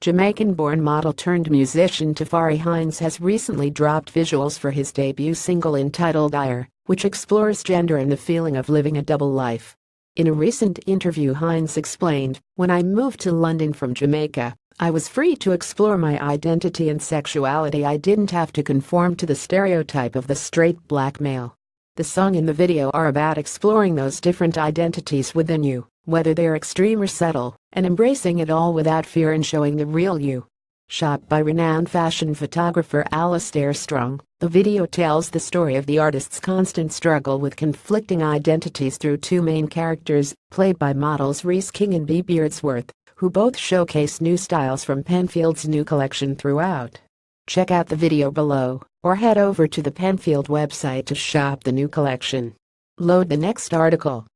Jamaican-born model-turned-musician Tafari Hines has recently dropped visuals for his debut single entitled Ire, which explores gender and the feeling of living a double life. In a recent interview Hines explained, when I moved to London from Jamaica, I was free to explore my identity and sexuality I didn't have to conform to the stereotype of the straight black male. The song and the video are about exploring those different identities within you whether they're extreme or subtle, and embracing it all without fear and showing the real you. Shot by renowned fashion photographer Alastair Strong, the video tells the story of the artist's constant struggle with conflicting identities through two main characters, played by models Reese King and Bea Beardsworth, who both showcase new styles from Penfield's new collection throughout. Check out the video below, or head over to the Penfield website to shop the new collection. Load the next article.